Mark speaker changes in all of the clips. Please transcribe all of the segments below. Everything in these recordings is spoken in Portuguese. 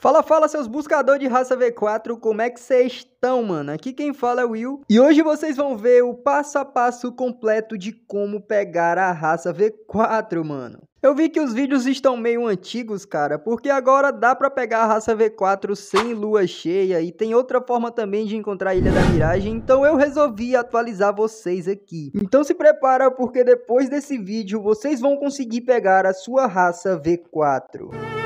Speaker 1: Fala, fala, seus buscadores de raça V4, como é que vocês estão, mano? Aqui quem fala é o Will, e hoje vocês vão ver o passo a passo completo de como pegar a raça V4, mano. Eu vi que os vídeos estão meio antigos, cara, porque agora dá pra pegar a raça V4 sem lua cheia e tem outra forma também de encontrar a Ilha da Miragem, então eu resolvi atualizar vocês aqui. Então se prepara, porque depois desse vídeo vocês vão conseguir pegar a sua raça V4.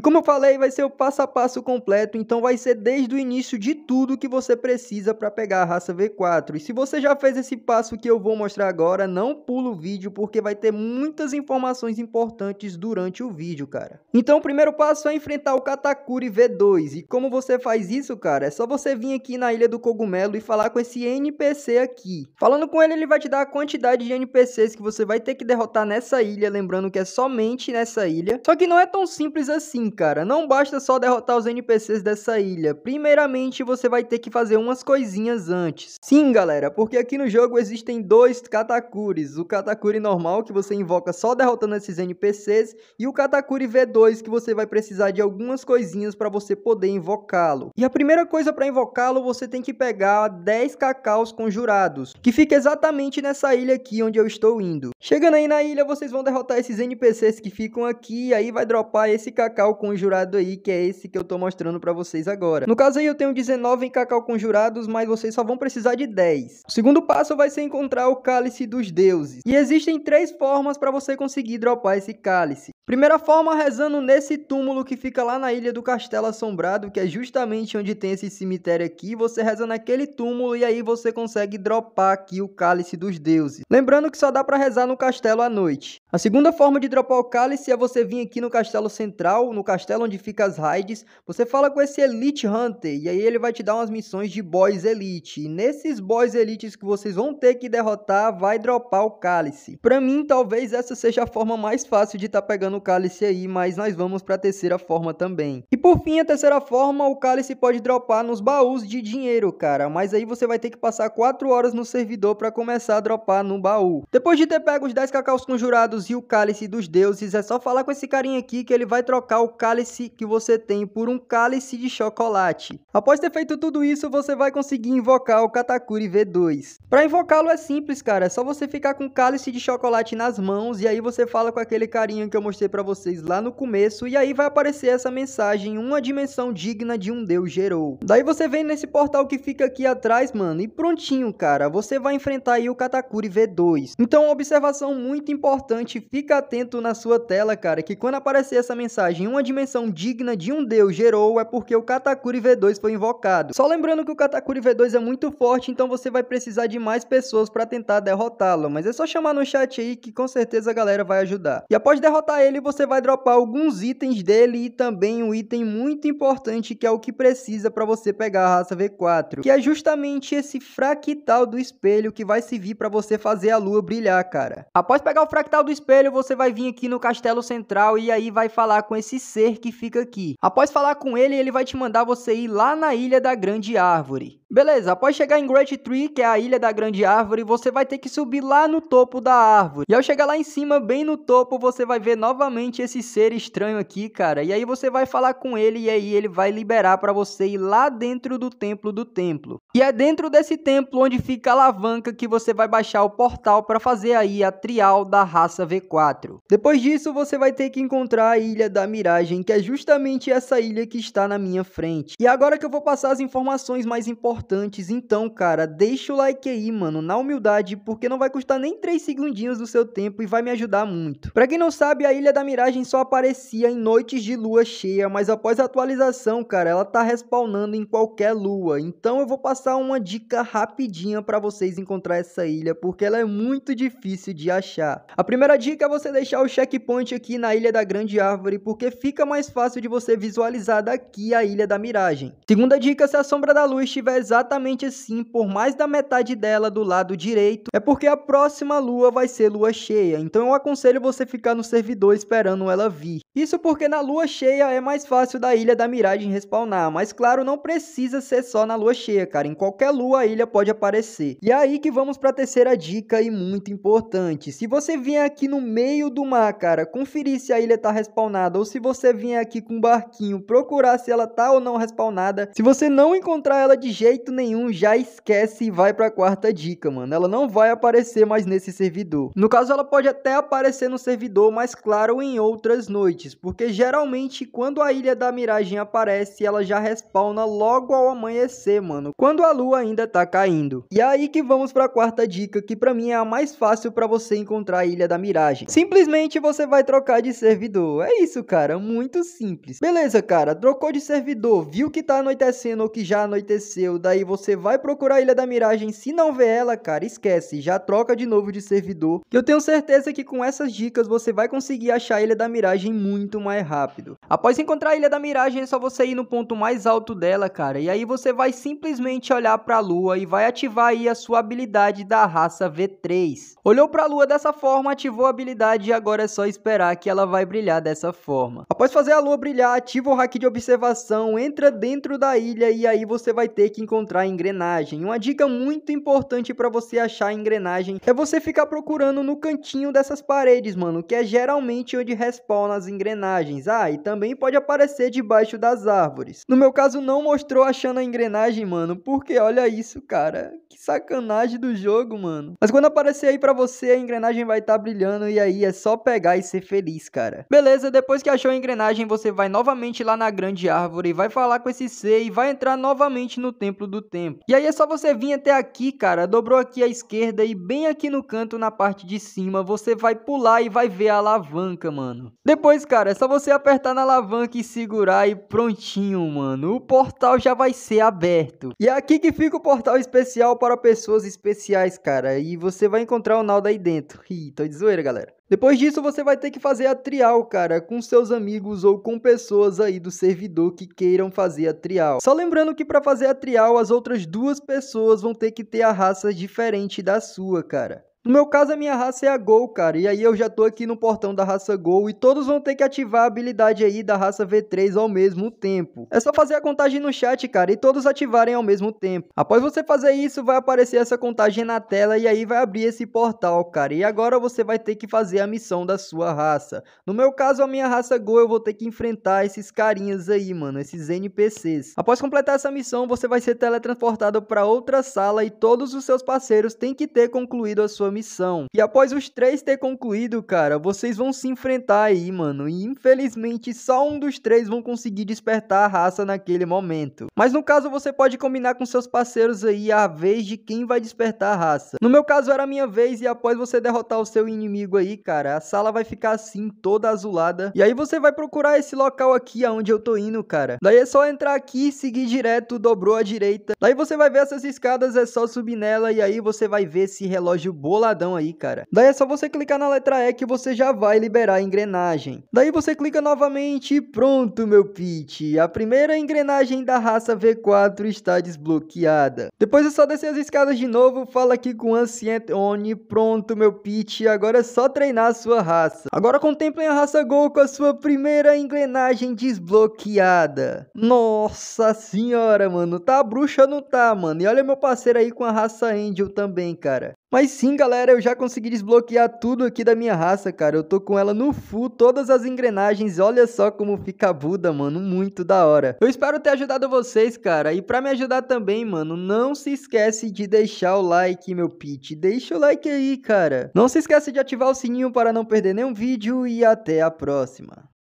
Speaker 1: E como eu falei, vai ser o passo a passo completo, então vai ser desde o início de tudo que você precisa para pegar a raça V4. E se você já fez esse passo que eu vou mostrar agora, não pula o vídeo porque vai ter muitas informações importantes durante o vídeo, cara. Então o primeiro passo é enfrentar o Katakuri V2. E como você faz isso, cara, é só você vir aqui na Ilha do Cogumelo e falar com esse NPC aqui. Falando com ele, ele vai te dar a quantidade de NPCs que você vai ter que derrotar nessa ilha, lembrando que é somente nessa ilha. Só que não é tão simples assim, cara, não basta só derrotar os NPCs dessa ilha. Primeiramente, você vai ter que fazer umas coisinhas antes. Sim, galera, porque aqui no jogo existem dois Katakuris. O Katakuri normal, que você invoca só derrotando esses NPCs, e o Katakuri V2, que você vai precisar de algumas coisinhas para você poder invocá-lo. E a primeira coisa para invocá-lo, você tem que pegar 10 cacaus conjurados, que fica exatamente nessa ilha aqui onde eu estou indo. Chegando aí na ilha, vocês vão derrotar esses NPCs que ficam aqui, aí vai dropar esse cacau conjurado aí, que é esse que eu tô mostrando para vocês agora. No caso aí eu tenho 19 cacau conjurados, mas vocês só vão precisar de 10. O segundo passo vai ser encontrar o cálice dos deuses. E existem três formas para você conseguir dropar esse cálice. Primeira forma, rezando nesse túmulo que fica lá na ilha do Castelo Assombrado, que é justamente onde tem esse cemitério aqui. Você reza naquele túmulo e aí você consegue dropar aqui o cálice dos deuses. Lembrando que só dá para rezar no castelo à noite. A segunda forma de dropar o cálice é você vir aqui no castelo central, no castelo onde fica as raids, você fala com esse Elite Hunter e aí ele vai te dar umas missões de boys elite. E nesses boys elites que vocês vão ter que derrotar, vai dropar o cálice. Pra mim, talvez essa seja a forma mais fácil de estar tá pegando o cálice aí, mas nós vamos pra terceira forma também. E por fim, a terceira forma, o cálice pode dropar nos baús de dinheiro, cara, mas aí você vai ter que passar 4 horas no servidor pra começar a dropar no baú. Depois de ter pego os 10 cacaus conjurados e o cálice dos deuses, é só falar com esse carinha aqui que ele vai trocar o cálice que você tem por um cálice de chocolate. Após ter feito tudo isso, você vai conseguir invocar o Katakuri V2. Para invocá-lo é simples, cara. É só você ficar com o cálice de chocolate nas mãos e aí você fala com aquele carinho que eu mostrei para vocês lá no começo e aí vai aparecer essa mensagem, uma dimensão digna de um deus gerou. Daí você vem nesse portal que fica aqui atrás, mano, e prontinho, cara. Você vai enfrentar aí o Katakuri V2. Então, observação muito importante, fica atento na sua tela, cara, que quando aparecer essa mensagem, uma dimensão digna de um deus gerou é porque o Katakuri V2 foi invocado. Só lembrando que o Katakuri V2 é muito forte, então você vai precisar de mais pessoas para tentar derrotá-lo, mas é só chamar no chat aí que com certeza a galera vai ajudar. E após derrotar ele, você vai dropar alguns itens dele e também um item muito importante que é o que precisa para você pegar a raça V4, que é justamente esse fractal do espelho que vai servir para você fazer a lua brilhar, cara. Após pegar o fractal do espelho, você vai vir aqui no castelo central e aí vai falar com esse ser ser que fica aqui. Após falar com ele, ele vai te mandar você ir lá na Ilha da Grande Árvore. Beleza, após chegar em Great Tree, que é a ilha da grande árvore, você vai ter que subir lá no topo da árvore. E ao chegar lá em cima, bem no topo, você vai ver novamente esse ser estranho aqui, cara. E aí você vai falar com ele e aí ele vai liberar para você ir lá dentro do templo do templo. E é dentro desse templo onde fica a alavanca que você vai baixar o portal para fazer aí a trial da raça V4. Depois disso, você vai ter que encontrar a ilha da miragem, que é justamente essa ilha que está na minha frente. E agora que eu vou passar as informações mais importantes importantes. Então, cara, deixa o like aí, mano, na humildade, porque não vai custar nem 3 segundinhos do seu tempo e vai me ajudar muito. Pra quem não sabe, a Ilha da Miragem só aparecia em noites de lua cheia, mas após a atualização, cara, ela tá respawnando em qualquer lua. Então eu vou passar uma dica rapidinha pra vocês encontrar essa ilha, porque ela é muito difícil de achar. A primeira dica é você deixar o checkpoint aqui na Ilha da Grande Árvore, porque fica mais fácil de você visualizar daqui a Ilha da Miragem. Segunda dica, se a Sombra da Lua estiver exatamente assim por mais da metade dela do lado direito, é porque a próxima lua vai ser lua cheia, então eu aconselho você ficar no servidor esperando ela vir. Isso porque na lua cheia é mais fácil da Ilha da Miragem respawnar, mas claro, não precisa ser só na lua cheia, cara, em qualquer lua a ilha pode aparecer. E é aí que vamos para a terceira dica e muito importante. Se você vier aqui no meio do mar, cara, conferir se a ilha tá respawnada ou se você vier aqui com um barquinho procurar se ela tá ou não respawnada, se você não encontrar ela de jeito jeito nenhum já esquece e vai pra quarta dica, mano. Ela não vai aparecer mais nesse servidor. No caso, ela pode até aparecer no servidor, mas claro, em outras noites, porque geralmente quando a Ilha da Miragem aparece, ela já respawna logo ao amanhecer, mano, quando a lua ainda tá caindo. E é aí que vamos pra quarta dica, que pra mim é a mais fácil pra você encontrar a Ilha da Miragem. Simplesmente você vai trocar de servidor. É isso, cara, muito simples. Beleza, cara, trocou de servidor, viu que tá anoitecendo ou que já anoiteceu, daí você vai procurar a Ilha da Miragem, se não vê ela, cara, esquece, já troca de novo de servidor, que eu tenho certeza que com essas dicas você vai conseguir achar a Ilha da Miragem muito mais rápido. Após encontrar a Ilha da Miragem, é só você ir no ponto mais alto dela, cara, e aí você vai simplesmente olhar para a lua e vai ativar aí a sua habilidade da raça V3. Olhou para a lua dessa forma, ativou a habilidade e agora é só esperar que ela vai brilhar dessa forma. Após fazer a lua brilhar, ativa o hack de observação, entra dentro da ilha e aí você vai ter que encontrar encontrar a engrenagem. Uma dica muito importante para você achar a engrenagem é você ficar procurando no cantinho dessas paredes, mano, que é geralmente onde respawnam as engrenagens. Ah, e também pode aparecer debaixo das árvores. No meu caso, não mostrou achando a engrenagem, mano, porque olha isso, cara. Que sacanagem do jogo, mano. Mas quando aparecer aí para você, a engrenagem vai estar tá brilhando e aí é só pegar e ser feliz, cara. Beleza, depois que achou a engrenagem, você vai novamente lá na grande árvore, vai falar com esse C e vai entrar novamente no tempo do tempo. E aí é só você vir até aqui, cara, dobrou aqui à esquerda e bem aqui no canto, na parte de cima, você vai pular e vai ver a alavanca, mano. Depois, cara, é só você apertar na alavanca e segurar e prontinho, mano. O portal já vai ser aberto. E é aqui que fica o portal especial para pessoas especiais, cara. E você vai encontrar o Naldo aí dentro. Ih, tô de zoeira, galera. Depois disso, você vai ter que fazer a trial, cara, com seus amigos ou com pessoas aí do servidor que queiram fazer a trial. Só lembrando que para fazer a trial, as outras duas pessoas vão ter que ter a raça diferente da sua, cara. No meu caso, a minha raça é a Gol, cara. E aí eu já tô aqui no portão da raça Gol e todos vão ter que ativar a habilidade aí da raça V3 ao mesmo tempo. É só fazer a contagem no chat, cara, e todos ativarem ao mesmo tempo. Após você fazer isso, vai aparecer essa contagem na tela e aí vai abrir esse portal, cara. E agora você vai ter que fazer a missão da sua raça. No meu caso, a minha raça Gol, eu vou ter que enfrentar esses carinhas aí, mano, esses NPCs. Após completar essa missão, você vai ser teletransportado para outra sala e todos os seus parceiros têm que ter concluído a sua missão. E após os três ter concluído, cara, vocês vão se enfrentar aí, mano. E infelizmente só um dos três vão conseguir despertar a raça naquele momento. Mas no caso você pode combinar com seus parceiros aí a vez de quem vai despertar a raça. No meu caso era a minha vez e após você derrotar o seu inimigo aí, cara, a sala vai ficar assim toda azulada. E aí você vai procurar esse local aqui aonde eu tô indo, cara. Daí é só entrar aqui e seguir direto, dobrou à direita. Daí você vai ver essas escadas, é só subir nela e aí você vai ver esse relógio bola boladão aí, cara. Daí é só você clicar na letra E que você já vai liberar a engrenagem. Daí você clica novamente e pronto, meu pit. A primeira engrenagem da raça V4 está desbloqueada. Depois é só descer as escadas de novo, fala aqui com Ancient Oni, pronto, meu pit. Agora é só treinar a sua raça. Agora contemplem a raça Gol com a sua primeira engrenagem desbloqueada. Nossa senhora, mano. Tá bruxa não tá, mano? E olha meu parceiro aí com a raça Angel também, cara. Mas sim, galera, eu já consegui desbloquear tudo aqui da minha raça, cara. Eu tô com ela no full, todas as engrenagens. Olha só como fica a Buda, mano. Muito da hora. Eu espero ter ajudado vocês, cara. E pra me ajudar também, mano, não se esquece de deixar o like, meu pit. Deixa o like aí, cara. Não se esquece de ativar o sininho para não perder nenhum vídeo e até a próxima.